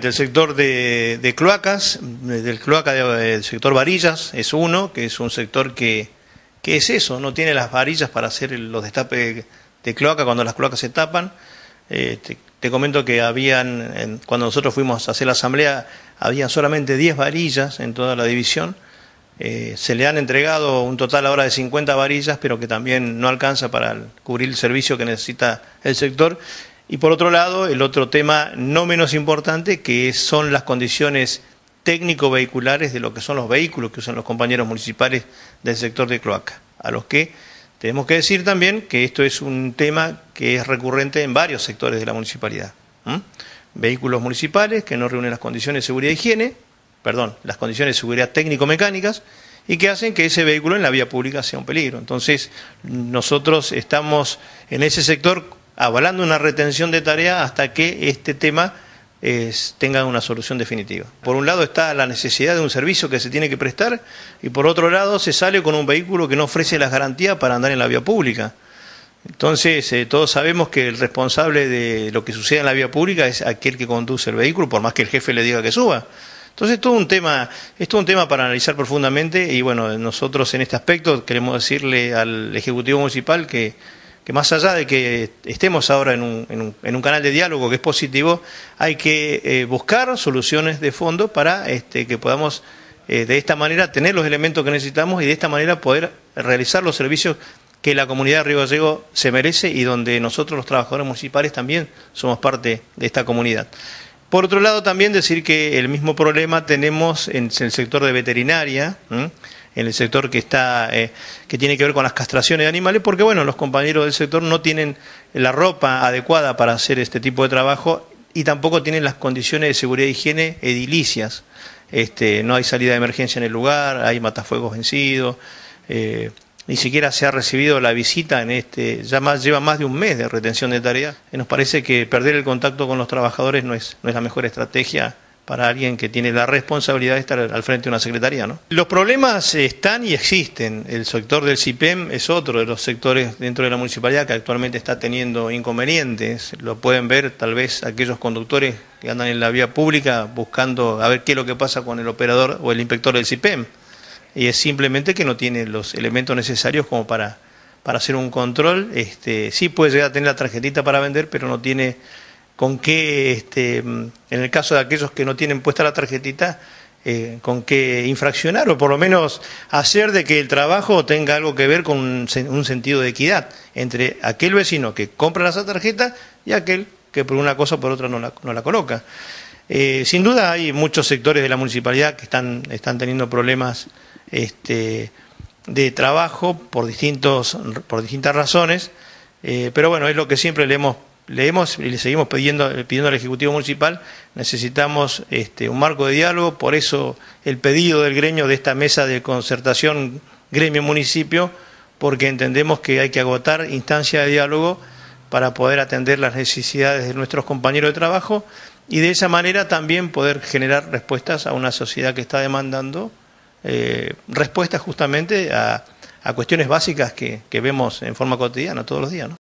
Del sector de, cloacas, del cloaca del sector varillas, es uno, que es un sector que, que es eso, no tiene las varillas para hacer los destapes de cloaca cuando las cloacas se tapan. Eh, te, comento que habían, cuando nosotros fuimos a hacer la asamblea, habían solamente 10 varillas en toda la división. Eh, se le han entregado un total ahora de 50 varillas, pero que también no alcanza para cubrir el servicio que necesita el sector. Y por otro lado, el otro tema no menos importante, que son las condiciones técnico-vehiculares de lo que son los vehículos que usan los compañeros municipales del sector de cloaca, a los que tenemos que decir también que esto es un tema que es recurrente en varios sectores de la municipalidad. Vehículos municipales que no reúnen las condiciones de seguridad e higiene, perdón, las condiciones de seguridad técnico-mecánicas, y que hacen que ese vehículo en la vía pública sea un peligro. Entonces, nosotros estamos en ese sector avalando una retención de tarea hasta que este tema tenga una solución definitiva. Por un lado está la necesidad de un servicio que se tiene que prestar y por otro lado se sale con un vehículo que no ofrece las garantías para andar en la vía pública. Entonces, eh, todos sabemos que el responsable de lo que sucede en la vía pública es aquel que conduce el vehículo, por más que el jefe le diga que suba. Entonces, todo un tema, es todo un tema para analizar profundamente y bueno, nosotros en este aspecto queremos decirle al Ejecutivo Municipal que que más allá de que estemos ahora en un, canal de diálogo que es positivo, hay que eh, buscar soluciones de fondo para este, que podamos eh, de esta manera tener los elementos que necesitamos y de esta manera poder realizar los servicios que la comunidad de Río Gallego se merece y donde nosotros los trabajadores municipales también somos parte de esta comunidad. Por otro lado, también decir que el mismo problema tenemos en el sector de veterinaria en el sector que está eh, que tiene que ver con las castraciones de animales, porque bueno, los compañeros del sector no tienen la ropa adecuada para hacer este tipo de trabajo y tampoco tienen las condiciones de seguridad y higiene edilicias. Este, no hay salida de emergencia en el lugar, hay matafuegos vencidos, eh, ni siquiera se ha recibido la visita en este, ya más, lleva más de un mes de retención de tareas, Y eh, nos parece que perder el contacto con los trabajadores no es, no es la mejor estrategia para alguien que tiene la responsabilidad de estar al frente de una secretaría. ¿no? Los problemas están y existen. El sector del CIPEM es otro de los sectores dentro de la municipalidad que actualmente está teniendo inconvenientes. Lo pueden ver tal vez aquellos conductores que andan en la vía pública buscando a ver qué es lo que pasa con el operador o el inspector del CIPEM. Y es simplemente que no tiene los elementos necesarios como para, para hacer un control. Este, sí puede llegar a tener la tarjetita para vender, pero no tiene con qué, este, en el caso de aquellos que no tienen puesta la tarjetita, eh, con qué infraccionar o por lo menos hacer de que el trabajo tenga algo que ver con un, sentido de equidad entre aquel vecino que compra esa tarjeta y aquel que por una cosa o por otra no la, coloca. Eh, sin duda hay muchos sectores de la municipalidad que están, teniendo problemas este, de trabajo por, distintos, por distintas razones, eh, pero bueno, es lo que siempre le hemos leemos y le seguimos pidiendo, pidiendo al Ejecutivo Municipal, necesitamos este, un marco de diálogo, por eso el pedido del gremio de esta mesa de concertación gremio-municipio, porque entendemos que hay que agotar instancias de diálogo para poder atender las necesidades de nuestros compañeros de trabajo y de esa manera también poder generar respuestas a una sociedad que está demandando eh, respuestas justamente a, cuestiones básicas que, vemos en forma cotidiana todos los días.